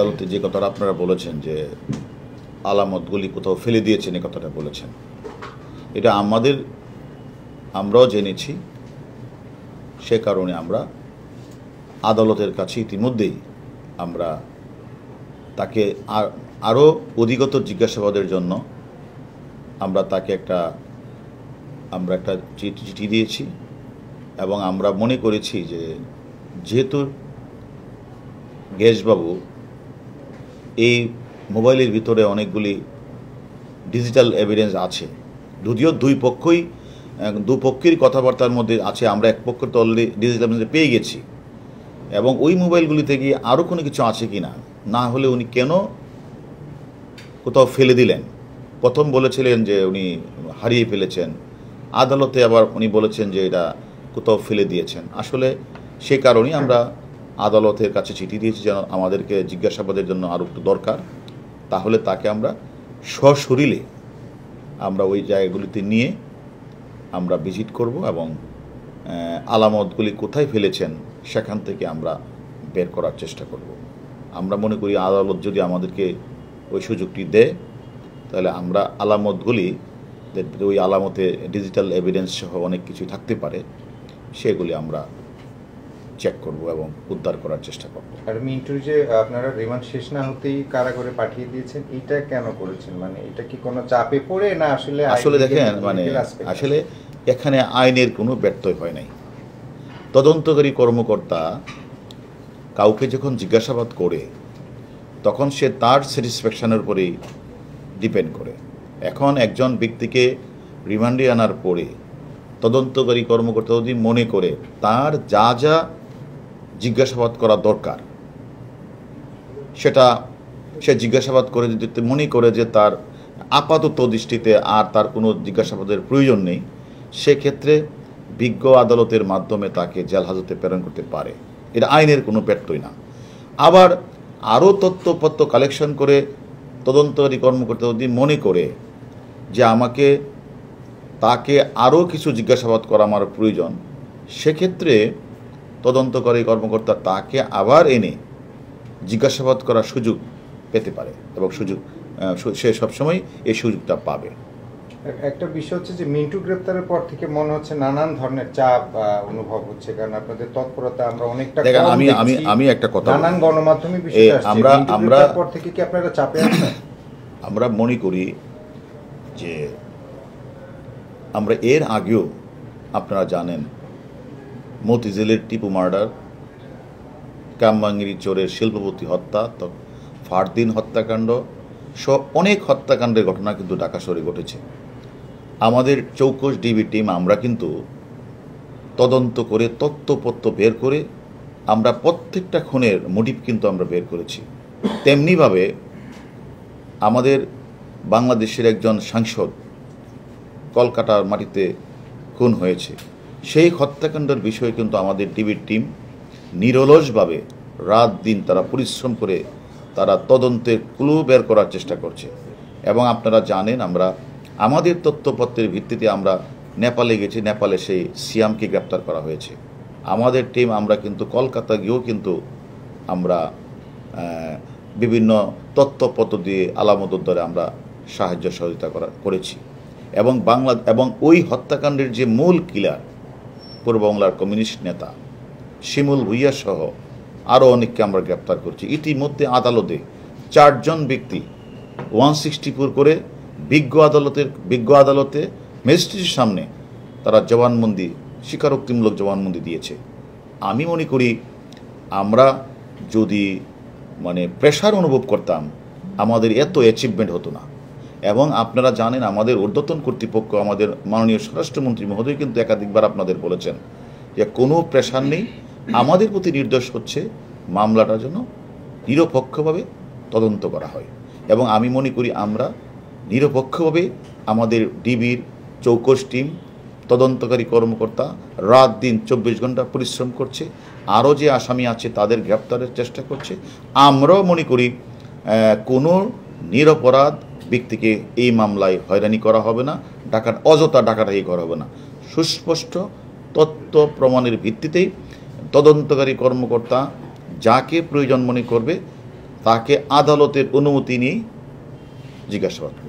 আদালতে যে কথাটা আপনারা বলেছেন যে আলামতগুলি কোথাও ফেলে দিয়েছেন এ কথাটা বলেছেন এটা আমাদের আমরাও জেনেছি সে কারণে আমরা আদালতের কাছে ইতিমধ্যেই আমরা তাকে আরও অধিগত জিজ্ঞাসাবাদের জন্য আমরা তাকে একটা আমরা একটা চিঠি দিয়েছি এবং আমরা মনে করেছি যে যেহেতু গ্যাসবাবু এই মোবাইলের ভিতরে অনেকগুলি ডিজিটাল এভিডেন্স আছে যদিও দুই পক্ষই দুপক্ষের কথাবার্তার মধ্যে আছে আমরা এক পক্ষ তো অলরেডি ডিজিটাল এভিডেন্স পেয়ে গেছি এবং ওই মোবাইলগুলি থেকে আরও কোনো কিছু আছে কি না না হলে উনি কেন কোথাও ফেলে দিলেন প্রথম বলেছিলেন যে উনি হারিয়ে ফেলেছেন আদালতে আবার উনি বলেছেন যে এটা কোথাও ফেলে দিয়েছেন আসলে সে কারণেই আমরা আদালতের কাছে চিঠি দিয়েছি যেন আমাদেরকে জিজ্ঞাসাবাদের জন্য আরও একটু দরকার তাহলে তাকে আমরা সশরীরে আমরা ওই জায়গাগুলিতে নিয়ে আমরা ভিজিট করব এবং আলামতগুলি কোথায় ফেলেছেন সেখান থেকে আমরা বের করার চেষ্টা করব আমরা মনে করি আদালত যদি আমাদেরকে ওই সুযোগটি দেয় তাহলে আমরা আলামতগুলি ওই আলামতে ডিজিটাল এভিডেন্স সহ অনেক কিছু থাকতে পারে সেগুলি আমরা চেক করব এবং উদ্ধার করার চেষ্টা করব আর মিন্টুর যে আপনারা রিমান্ড শেষ না হতেই কারাগারে পাঠিয়ে দিয়েছেন এটা কেন করেছেন মানে এটা কি কোনো চাপে পড়ে না আসলে আসলে দেখেন মানে আসলে এখানে আইনের কোনো ব্যর্থই হয় নাই তদন্তকারী কর্মকর্তা কাউকে যখন জিজ্ঞাসাবাদ করে তখন সে তার স্যাটিসফ্যাকশানের উপরেই ডিপেন্ড করে এখন একজন ব্যক্তিকে রিমান্ডে আনার পরে তদন্তকারী কর্মকর্তা যদি মনে করে তার যা যা জিজ্ঞাসাবাদ করা দরকার সেটা সে জিজ্ঞাসাবাদ করে যদি মনে করে যে তার আপাতত দৃষ্টিতে আর তার কোনো জিজ্ঞাসাবাদের প্রয়োজন নেই সেক্ষেত্রে বিজ্ঞ আদালতের মাধ্যমে তাকে জেল হাজতে প্রেরণ করতে পারে এটা আইনের কোনো ব্যর্থই না আবার আরও তথ্যপত্র কালেকশন করে তদন্তকারী কর্মকর্তা যদি মনে করে যে আমাকে তাকে আরও কিছু জিজ্ঞাসাবাদ করা আমার প্রয়োজন সেক্ষেত্রে তদন্ত করে কর্মকর্তা তাকে আবার এনে জিজ্ঞাসাবাদ করার সুযোগ পেতে পারে এবং সুযোগ সে সবসময় এই সুযোগটা পাবে একটা বিষয় হচ্ছে যে মিন্টু গ্রেপ্তারের পর থেকে মনে হচ্ছে নানান ধরনের চাপ অনুভব হচ্ছে কারণ আপনাদের তৎপরতা আমরা অনেকটা দেখেন আমি আমি আমি একটা কথা নানান গণমাধ্যমে বিষয় আমরা আমরা পর থেকে কি আপনারা চাপে আছেন আমরা মনে করি যে আমরা এর আগেও আপনারা জানেন মতিঝিলের টিপু মার্ডার কামবাঙ্গিরি চোরের শিল্পপতি হত্যা ফারদিন হত্যাকাণ্ড সহ অনেক হত্যাকাণ্ডের ঘটনা কিন্তু ঢাকা শহরে ঘটেছে আমাদের চৌকস ডিবি টিম আমরা কিন্তু তদন্ত করে তত্ত্বপত্র বের করে আমরা প্রত্যেকটা খুনের মোটিভ কিন্তু আমরা বের করেছি তেমনিভাবে আমাদের বাংলাদেশের একজন সাংসদ কলকাতার মাটিতে খুন হয়েছে সেই হত্যাকাণ্ডের বিষয়ে কিন্তু আমাদের ডিবির টিম নিরলসভাবে রাত দিন তারা পরিশ্রম করে তারা তদন্তের ক্লু বের করার চেষ্টা করছে এবং আপনারা জানেন আমরা আমাদের তথ্যপত্রের ভিত্তিতে আমরা নেপালে গেছি নেপালে সেই সিয়ামকে গ্রেপ্তার করা হয়েছে আমাদের টিম আমরা কিন্তু কলকাতা গিয়েও কিন্তু আমরা বিভিন্ন তথ্যপত্র দিয়ে আলামতর দরে আমরা সাহায্য সহযোগিতা করা করেছি এবং বাংলা এবং ওই হত্যাকাণ্ডের যে মূল কিলার পূর্ব বাংলার কমিউনিস্ট নেতা শিমুল ভুইয়া সহ আরও অনেককে আমরা গ্রেপ্তার করছি ইতিমধ্যে আদালতে চারজন ব্যক্তি ওয়ান সিক্সটি ফোর করে বিজ্ঞ আদালতের বিজ্ঞ আদালতে ম্যাজিস্ট্রেটের সামনে তারা জবানবন্দি স্বীকারোক্তিমূলক জবানবন্দি দিয়েছে আমি মনে করি আমরা যদি মানে প্রেশার অনুভব করতাম আমাদের এত অ্যাচিভমেন্ট হতো না এবং আপনারা জানেন আমাদের ঊর্ধ্বতন কর্তৃপক্ষ আমাদের মাননীয় স্বরাষ্ট্রমন্ত্রী মহোদয় কিন্তু একাধিকবার আপনাদের বলেছেন যে কোনো প্রেশার নেই আমাদের প্রতি নির্দেশ হচ্ছে মামলাটা যেন নিরপেক্ষভাবে তদন্ত করা হয় এবং আমি মনে করি আমরা নিরপেক্ষভাবে আমাদের ডিবির চৌকস টিম তদন্তকারী কর্মকর্তা রাত দিন চব্বিশ ঘন্টা পরিশ্রম করছে আরও যে আসামি আছে তাদের গ্রেপ্তারের চেষ্টা করছে আমরাও মনে করি কোনো নিরপরাধ ব্যক্তিকে এই মামলায় হয়রানি করা হবে না ডাকাত অযথা ডাকাটাই করা হবে না সুস্পষ্ট তথ্য প্রমাণের ভিত্তিতেই তদন্তকারী কর্মকর্তা যাকে প্রয়োজন মনে করবে তাকে আদালতের অনুমতি নিয়ে জিজ্ঞাসাবাদ